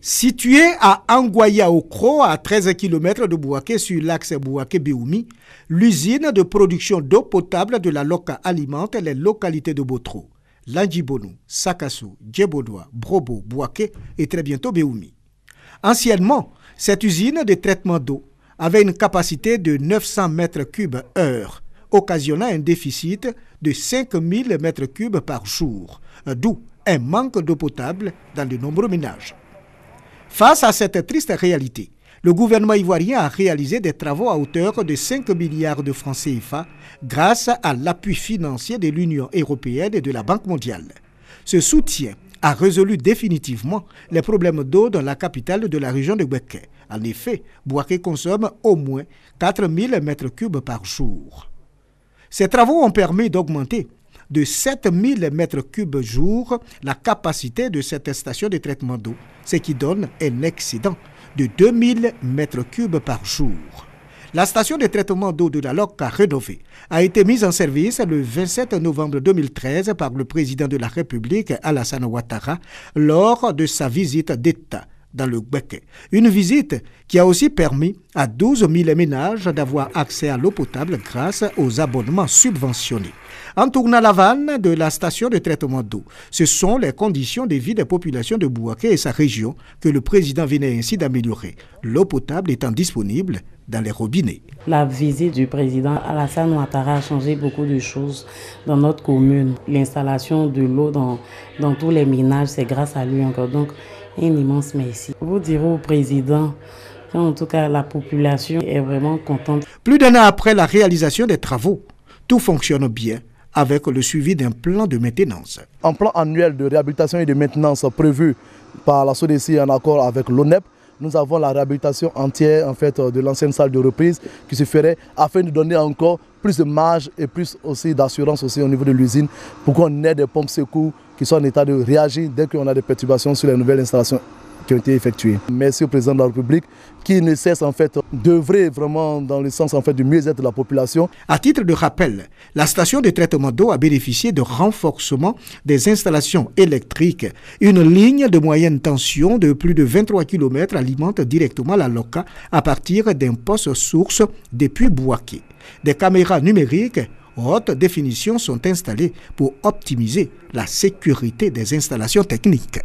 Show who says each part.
Speaker 1: Située à Anguaya Okro, à 13 km de Bouaké, sur l'axe Bouaké-Béoumi, l'usine de production d'eau potable de la Loca alimente les localités de Botro, Langibonou, Sakassou, Djebodoua, Brobo, Bouaké et très bientôt Béoumi. Anciennement, cette usine de traitement d'eau avait une capacité de 900 mètres cubes heure, occasionnant un déficit de 5000 mètres cubes par jour, d'où un manque d'eau potable dans de nombreux ménages. Face à cette triste réalité, le gouvernement ivoirien a réalisé des travaux à hauteur de 5 milliards de francs CFA grâce à l'appui financier de l'Union européenne et de la Banque mondiale. Ce soutien a résolu définitivement les problèmes d'eau dans la capitale de la région de Bouaké. En effet, Bouaké consomme au moins 4000 m3 par jour. Ces travaux ont permis d'augmenter de 7000 m3 jour la capacité de cette station de traitement d'eau, ce qui donne un excédent de 2000 m3 par jour. La station de traitement d'eau de la Loca a rénovée a été mise en service le 27 novembre 2013 par le président de la République Alassane Ouattara lors de sa visite d'État dans le Gbeke. Une visite qui a aussi permis à 12 000 ménages d'avoir accès à l'eau potable grâce aux abonnements subventionnés. En tournant la vanne de la station de traitement d'eau, ce sont les conditions de vie des populations de Bouaké et sa région que le président venait ainsi d'améliorer, l'eau potable étant disponible dans les robinets.
Speaker 2: La visite du président Alassane Ouattara a changé beaucoup de choses dans notre commune. L'installation de l'eau dans, dans tous les ménages, c'est grâce à lui encore. Donc, un immense merci. Vous direz au président en tout cas, la population est vraiment contente. Plus d'un an après la réalisation des travaux, tout fonctionne bien
Speaker 3: avec le suivi d'un plan de maintenance. Un plan annuel de réhabilitation et de maintenance prévu par la SODC en accord avec l'ONEP nous avons la réhabilitation entière en fait, euh, de l'ancienne salle de reprise qui se ferait afin de donner encore plus de marge et plus aussi d'assurance aussi au niveau de l'usine pour qu'on ait des pompes secours qui soient en état de réagir dès qu'on a des perturbations sur les nouvelles installations ont été effectuées. Merci au président de la République qui ne cesse en fait d'œuvrer vraiment dans le sens en fait du mieux-être de la population. À titre de rappel, la station de traitement
Speaker 1: d'eau a bénéficié de renforcement des installations électriques. Une ligne de moyenne tension de plus de 23 km alimente directement la Loca à partir d'un poste source depuis Bouaké. Des caméras numériques haute définition sont installées pour optimiser la sécurité des installations techniques.